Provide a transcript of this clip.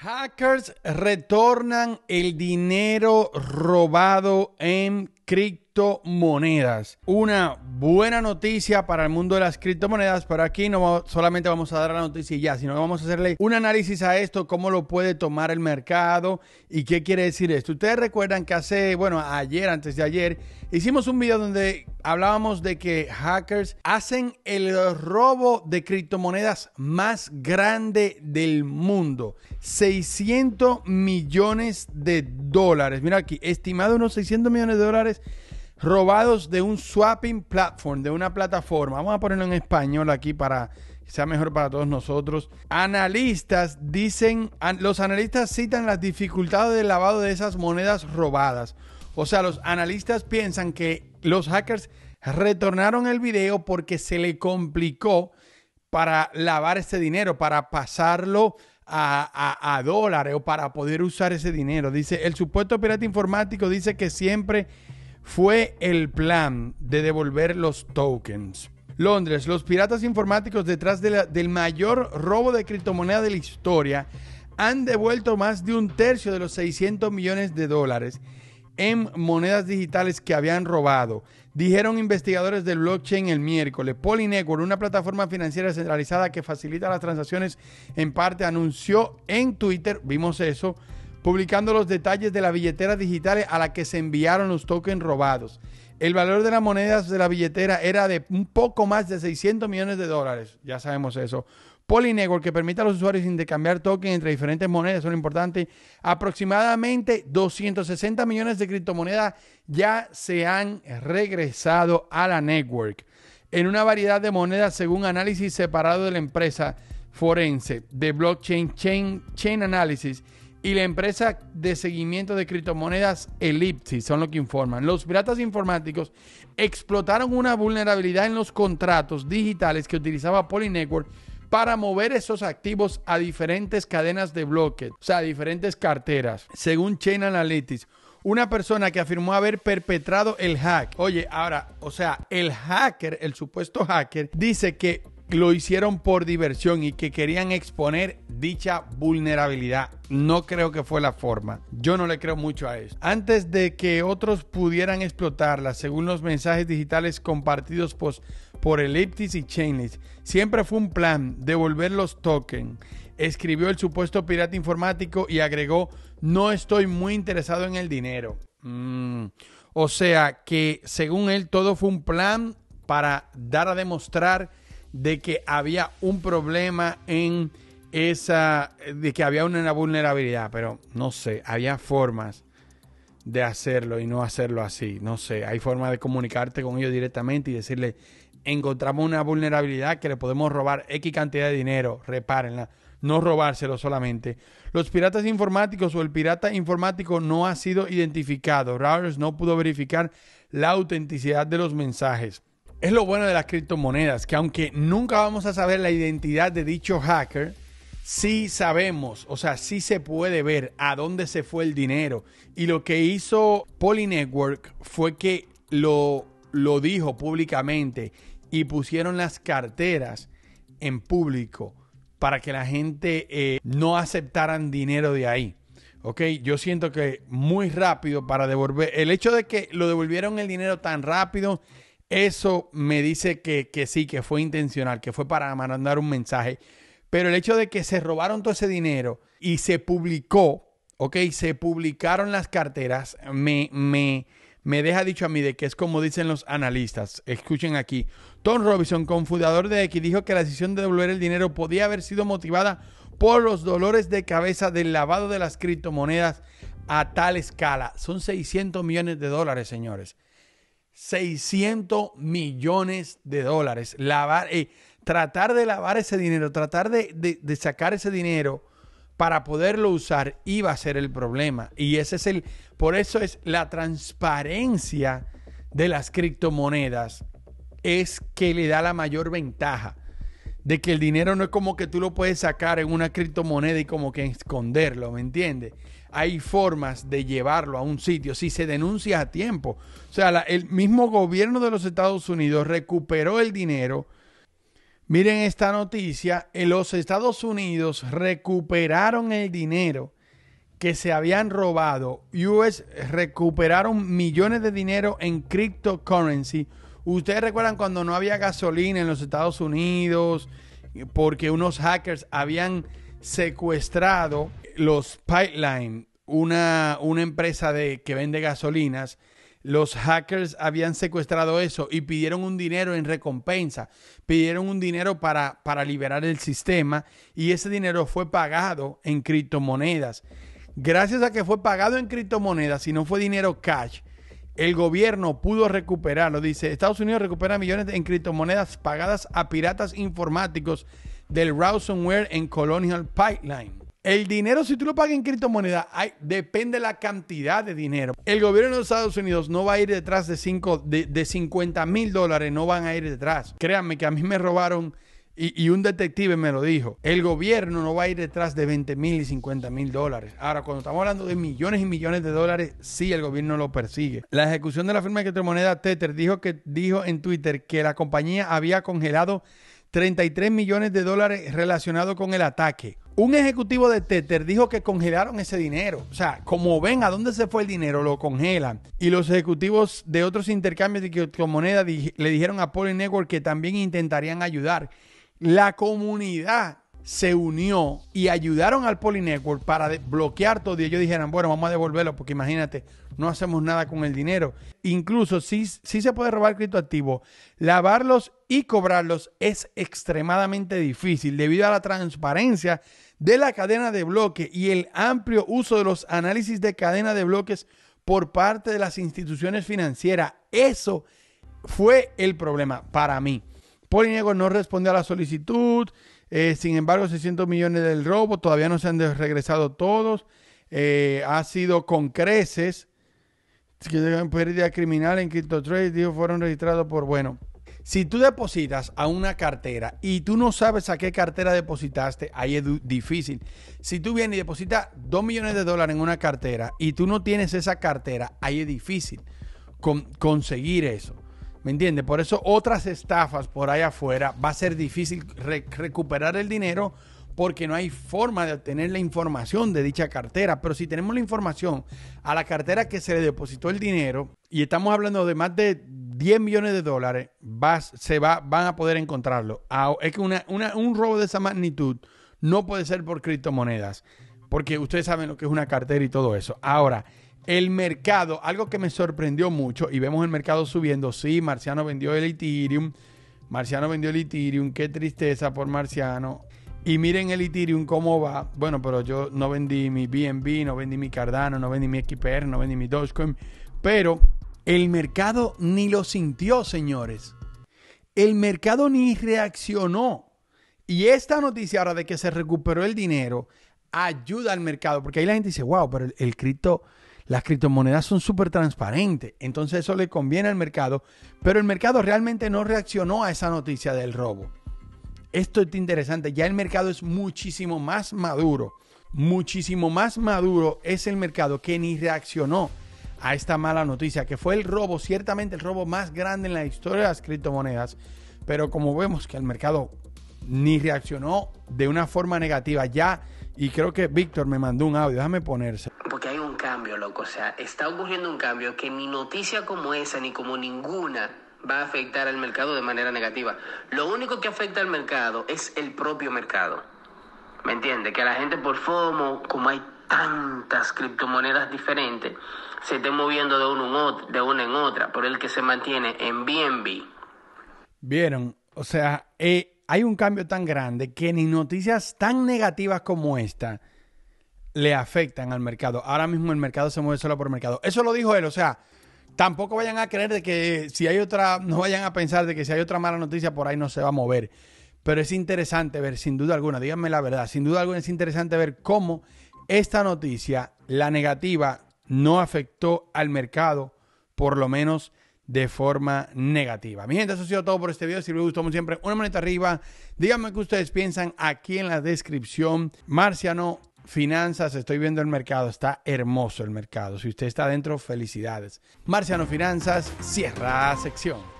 Hackers retornan el dinero robado en cripto criptomonedas. Una buena noticia para el mundo de las criptomonedas, pero aquí no solamente vamos a dar la noticia y ya, sino que vamos a hacerle un análisis a esto, cómo lo puede tomar el mercado y qué quiere decir esto. Ustedes recuerdan que hace, bueno, ayer, antes de ayer, hicimos un video donde hablábamos de que hackers hacen el robo de criptomonedas más grande del mundo. 600 millones de dólares. Mira aquí, estimado unos 600 millones de dólares robados de un swapping platform, de una plataforma. Vamos a ponerlo en español aquí para que sea mejor para todos nosotros. Analistas dicen, los analistas citan las dificultades del lavado de esas monedas robadas. O sea, los analistas piensan que los hackers retornaron el video porque se le complicó para lavar ese dinero, para pasarlo a, a dólares o para poder usar ese dinero. Dice, el supuesto pirata informático dice que siempre fue el plan de devolver los tokens. Londres, los piratas informáticos detrás del mayor robo de criptomonedas de la historia han devuelto más de un tercio de los 600 millones de dólares en monedas digitales que habían robado, dijeron investigadores del blockchain el miércoles. Polinecor, una plataforma financiera centralizada que facilita las transacciones en parte, anunció en Twitter, vimos eso, publicando los detalles de la billetera digital a la que se enviaron los tokens robados. El valor de las monedas de la billetera era de un poco más de 600 millones de dólares. Ya sabemos eso. Polynetwork, que permite a los usuarios intercambiar tokens entre diferentes monedas, son importantes. Aproximadamente 260 millones de criptomonedas ya se han regresado a la network en una variedad de monedas según análisis separado de la empresa forense de blockchain chain analysis y la empresa de seguimiento de criptomonedas Ellipsis son los que informan. Los piratas informáticos explotaron una vulnerabilidad en los contratos digitales que utilizaba Network para mover esos activos a diferentes cadenas de bloques, o sea, a diferentes carteras. Según Chain Analytics, una persona que afirmó haber perpetrado el hack. Oye, ahora, o sea, el hacker, el supuesto hacker, dice que lo hicieron por diversión y que querían exponer dicha vulnerabilidad. No creo que fue la forma. Yo no le creo mucho a eso. Antes de que otros pudieran explotarla, según los mensajes digitales compartidos por Elliptis y Chainlist. Siempre fue un plan devolver los tokens, escribió el supuesto pirata informático y agregó, no estoy muy interesado en el dinero. Mm. O sea que, según él, todo fue un plan para dar a demostrar de que había un problema en esa eh, de que había una vulnerabilidad, pero no sé, había formas de hacerlo y no hacerlo así, no sé, hay formas de comunicarte con ellos directamente y decirle, encontramos una vulnerabilidad que le podemos robar X cantidad de dinero, repárenla, no robárselo solamente. Los piratas informáticos o el pirata informático no ha sido identificado, Routers no pudo verificar la autenticidad de los mensajes. Es lo bueno de las criptomonedas, que aunque nunca vamos a saber la identidad de dicho hacker, sí sabemos, o sea, sí se puede ver a dónde se fue el dinero. Y lo que hizo Network fue que lo, lo dijo públicamente y pusieron las carteras en público para que la gente eh, no aceptaran dinero de ahí. ¿ok? Yo siento que muy rápido para devolver. El hecho de que lo devolvieron el dinero tan rápido, eso me dice que, que sí, que fue intencional, que fue para mandar un mensaje. Pero el hecho de que se robaron todo ese dinero y se publicó, ok, se publicaron las carteras, me, me, me deja dicho a mí de que es como dicen los analistas. Escuchen aquí. Tom Robinson, confundador de X, dijo que la decisión de devolver el dinero podía haber sido motivada por los dolores de cabeza del lavado de las criptomonedas a tal escala. Son 600 millones de dólares, señores. 600 millones de dólares. Lavar, eh, tratar de lavar ese dinero, tratar de, sacar ese dinero para poderlo usar iba a ser el problema. Y ese es el, por eso es la transparencia de las criptomonedas es que le da la mayor ventaja de que el dinero no es como que tú lo puedes sacar en una criptomoneda y como que esconderlo, ¿me entiendes? Hay formas de llevarlo a un sitio si se denuncia a tiempo. O sea, el mismo gobierno de los Estados Unidos recuperó el dinero Miren esta noticia, en los Estados Unidos recuperaron el dinero que se habían robado. US recuperaron millones de dinero en cryptocurrency. Ustedes recuerdan cuando no había gasolina en los Estados Unidos porque unos hackers habían secuestrado los Pipeline, una, una empresa de, que vende gasolinas los hackers habían secuestrado eso y pidieron un dinero en recompensa, pidieron un dinero para, liberar el sistema y ese dinero fue pagado en criptomonedas. Gracias a que fue pagado en criptomonedas y no fue dinero cash, el gobierno pudo recuperarlo. Dice, Estados Unidos recupera millones en criptomonedas pagadas a piratas informáticos del ransomware en Colonial Pipeline. El dinero, si tú lo pagas en criptomoneda, hay, depende la cantidad de dinero. El gobierno de Estados Unidos no va a ir detrás de, cinco, de, 50 mil dólares, no van a ir detrás. Créanme que a mí me robaron y, un detective me lo dijo. El gobierno no va a ir detrás de 20 mil y 50 mil dólares. Ahora, cuando estamos hablando de millones y millones de dólares, sí, el gobierno lo persigue. La ejecución de la firma de criptomoneda Tether dijo, que, dijo en Twitter que la compañía había congelado 33 millones de dólares relacionados con el ataque. Un ejecutivo de Tether dijo que congelaron ese dinero. O sea, como ven a dónde se fue el dinero, lo congelan. Y los ejecutivos de otros intercambios de criptomonedas le dijeron a Poly Network que también intentarían ayudar. La comunidad se unió y ayudaron al Network para bloquear todo y ellos dijeran, bueno, vamos a devolverlo porque imagínate, no hacemos nada con el dinero. Incluso si, si se puede robar criptoactivo lavarlos y cobrarlos es extremadamente difícil debido a la transparencia de la cadena de bloque y el amplio uso de los análisis de cadena de bloques por parte de las instituciones financieras. Eso fue el problema para mí. Network no respondió a la solicitud eh, sin embargo, 600 millones del robo, todavía no se han regresado todos. Eh, ha sido con creces. Pérdida criminal en CryptoTrade, fueron registrados por, bueno. Si tú depositas a una cartera y tú no sabes a qué cartera depositaste, ahí es difícil. Si tú vienes y depositas 2 millones de dólares en una cartera y tú no tienes esa cartera, ahí es difícil conseguir eso. ¿Me Por eso otras estafas por ahí afuera va a ser difícil recuperar el dinero porque no hay forma de obtener la información de dicha cartera. Pero si tenemos la información a la cartera que se le depositó el dinero, y estamos hablando de más de 10 millones de dólares, se va, van a poder encontrarlo. Ah, es que un robo de esa magnitud no puede ser por criptomonedas, porque ustedes saben lo que es una cartera y todo eso. Ahora, el mercado, algo que me sorprendió mucho, y vemos el mercado subiendo, sí, Marciano vendió el Ethereum, Marciano vendió el Ethereum, qué tristeza por Marciano. Y miren el Ethereum cómo va. Bueno, pero yo no vendí mi BNB, no vendí mi Cardano, no vendí mi XPR, no vendí mi Dogecoin, pero el mercado ni lo sintió, señores. El mercado ni reaccionó. Y esta noticia ahora de que se recuperó el dinero ayuda al mercado, porque ahí la gente dice, wow, pero el, el cripto las criptomonedas son súper transparentes, entonces eso le conviene al mercado, pero el mercado realmente no reaccionó a esa noticia del robo. Esto es interesante, ya el mercado es muchísimo más maduro, muchísimo más maduro es el mercado que ni reaccionó a esta mala noticia, que fue el robo, ciertamente el robo más grande en la historia de las criptomonedas, pero como vemos que el mercado ni reaccionó de una forma negativa ya, y creo que Víctor me mandó un audio, déjame ponerse loco. O sea, está ocurriendo un cambio que ni noticia como esa, ni como ninguna, va a afectar al mercado de manera negativa. Lo único que afecta al mercado es el propio mercado. ¿Me entiende? Que la gente por FOMO, como hay tantas criptomonedas diferentes, se esté moviendo de, uno en de una en otra, por el que se mantiene en BNB. Vieron, o sea, eh, hay un cambio tan grande que ni noticias tan negativas como esta le afectan al mercado. Ahora mismo el mercado se mueve solo por mercado. Eso lo dijo él, o sea, tampoco vayan a creer de que si hay otra, no vayan a pensar de que si hay otra mala noticia por ahí no se va a mover. Pero es interesante ver, sin duda alguna, díganme la verdad, sin duda alguna es interesante ver cómo esta noticia, la negativa, no afectó al mercado, por lo menos de forma negativa. Mi gente, eso ha sido todo por este video. Si les gustó, como siempre, una manita arriba. Díganme qué ustedes piensan aquí en la descripción. Marciano Finanzas, estoy viendo el mercado, está hermoso el mercado. Si usted está adentro, felicidades. Marciano Finanzas cierra sección.